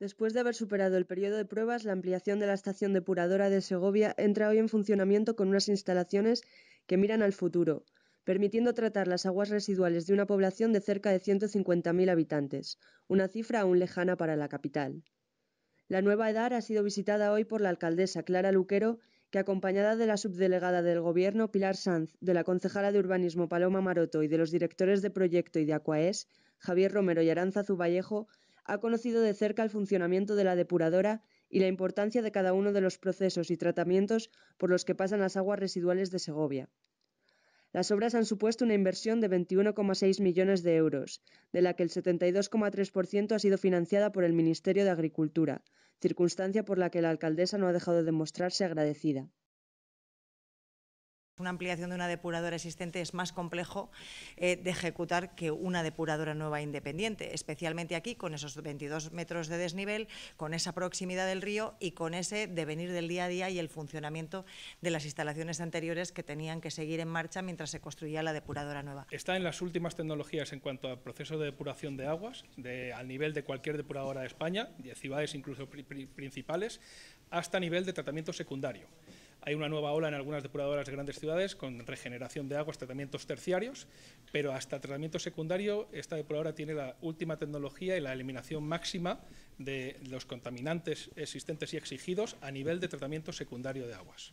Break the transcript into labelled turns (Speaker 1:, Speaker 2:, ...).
Speaker 1: Después de haber superado el periodo de pruebas, la ampliación de la estación depuradora de Segovia entra hoy en funcionamiento con unas instalaciones que miran al futuro, permitiendo tratar las aguas residuales de una población de cerca de 150.000 habitantes, una cifra aún lejana para la capital. La nueva edad ha sido visitada hoy por la alcaldesa Clara Luquero, que acompañada de la subdelegada del Gobierno Pilar Sanz, de la concejala de Urbanismo Paloma Maroto y de los directores de proyecto y de Acuaes, Javier Romero y Aranza Zuballejo, ha conocido de cerca el funcionamiento de la depuradora y la importancia de cada uno de los procesos y tratamientos por los que pasan las aguas residuales de Segovia. Las obras han supuesto una inversión de 21,6 millones de euros, de la que el 72,3% ha sido financiada por el Ministerio de Agricultura, circunstancia por la que la alcaldesa no ha dejado de mostrarse agradecida
Speaker 2: una ampliación de una depuradora existente es más complejo eh, de ejecutar que una depuradora nueva independiente, especialmente aquí con esos 22 metros de desnivel, con esa proximidad del río y con ese devenir del día a día y el funcionamiento de las instalaciones anteriores que tenían que seguir en marcha mientras se construía
Speaker 3: la depuradora nueva. Está en las últimas tecnologías en cuanto al proceso de depuración de aguas, de, al nivel de cualquier depuradora de España, de ciudades incluso principales, hasta nivel de tratamiento secundario. Hay una nueva ola en algunas depuradoras de grandes ciudades con regeneración de aguas, tratamientos terciarios, pero hasta tratamiento secundario esta depuradora tiene la última tecnología y la eliminación máxima de los contaminantes existentes y exigidos a nivel de tratamiento secundario de aguas.